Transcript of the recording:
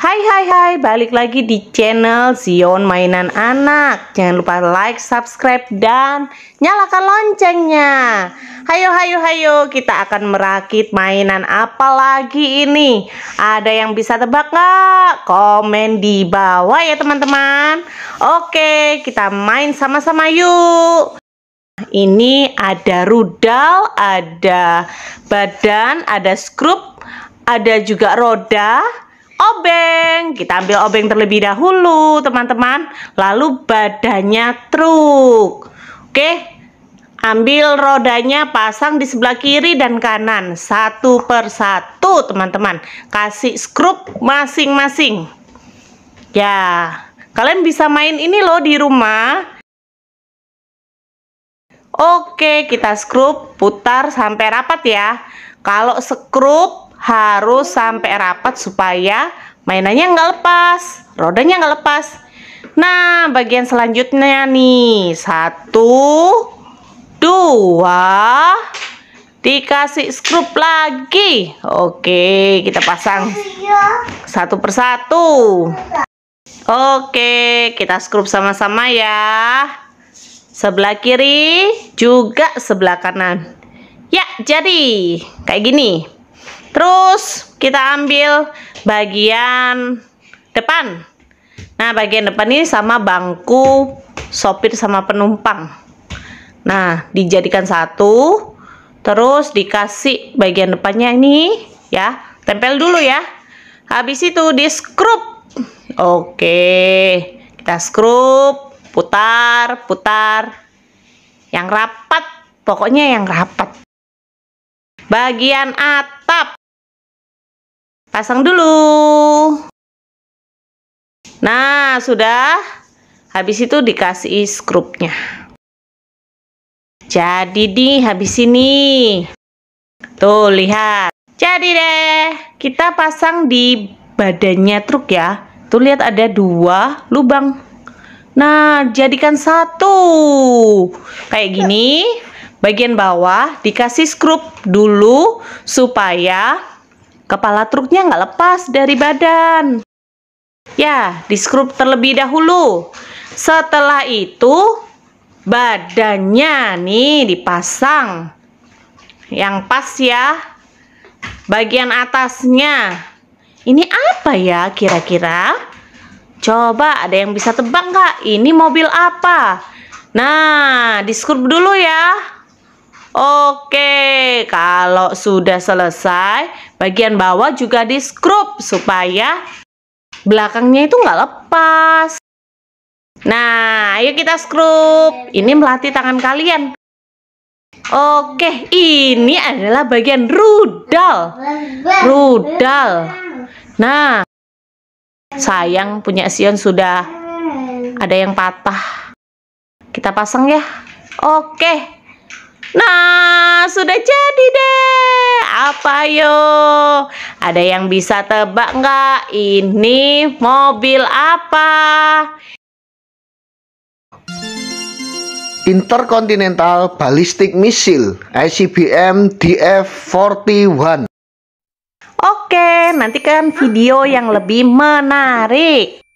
Hai hai hai, balik lagi di channel Zion Mainan Anak Jangan lupa like, subscribe, dan nyalakan loncengnya Hayo hayo hayo, kita akan merakit mainan apa lagi ini? Ada yang bisa tebak nggak? Komen di bawah ya teman-teman Oke, kita main sama-sama yuk ini ada rudal, ada badan, ada skrup, ada juga roda, obeng. Kita ambil obeng terlebih dahulu, teman-teman. Lalu badannya truk. Oke. Ambil rodanya, pasang di sebelah kiri dan kanan. Satu persatu teman-teman. Kasih skrup masing-masing. Ya. Kalian bisa main ini loh di rumah. Oke, kita skrup, putar sampai rapat ya. Kalau skrup harus sampai rapat supaya mainannya nggak lepas, rodanya nggak lepas. Nah, bagian selanjutnya nih, satu, dua, dikasih skrup lagi. Oke, kita pasang satu persatu. Oke, kita skrup sama-sama ya. Sebelah kiri juga sebelah kanan. Ya, jadi kayak gini. Terus kita ambil bagian depan. Nah, bagian depan ini sama bangku sopir sama penumpang. Nah, dijadikan satu, terus dikasih bagian depannya ini ya. Tempel dulu ya. Habis itu di scrub. Oke, kita skrup, putar, putar. Yang rapat, pokoknya yang rapat. Bagian atap Pasang dulu. Nah, sudah. Habis itu dikasih skrupnya. Jadi nih habis ini. Tuh, lihat. Jadi deh, kita pasang di badannya truk ya. Tuh lihat ada dua lubang. Nah, jadikan satu. Kayak gini, bagian bawah dikasih skrup dulu supaya Kepala truknya nggak lepas dari badan. Ya, diskrup terlebih dahulu. Setelah itu, badannya nih dipasang. Yang pas ya. Bagian atasnya. Ini apa ya kira-kira? Coba ada yang bisa tebak nggak? Ini mobil apa? Nah, diskrup dulu ya. Oke, kalau sudah selesai, bagian bawah juga di scrub supaya belakangnya itu nggak lepas. Nah, ayo kita scrub. Ini melatih tangan kalian. Oke, ini adalah bagian rudal. Rudal. Nah, sayang punya Sion sudah ada yang patah. Kita pasang ya. Oke. Nah, sudah jadi deh. Apa yo? Ada yang bisa tebak nggak? Ini mobil apa? Intercontinental Ballistic Missile ICBM DF-41 Oke, nantikan video yang lebih menarik.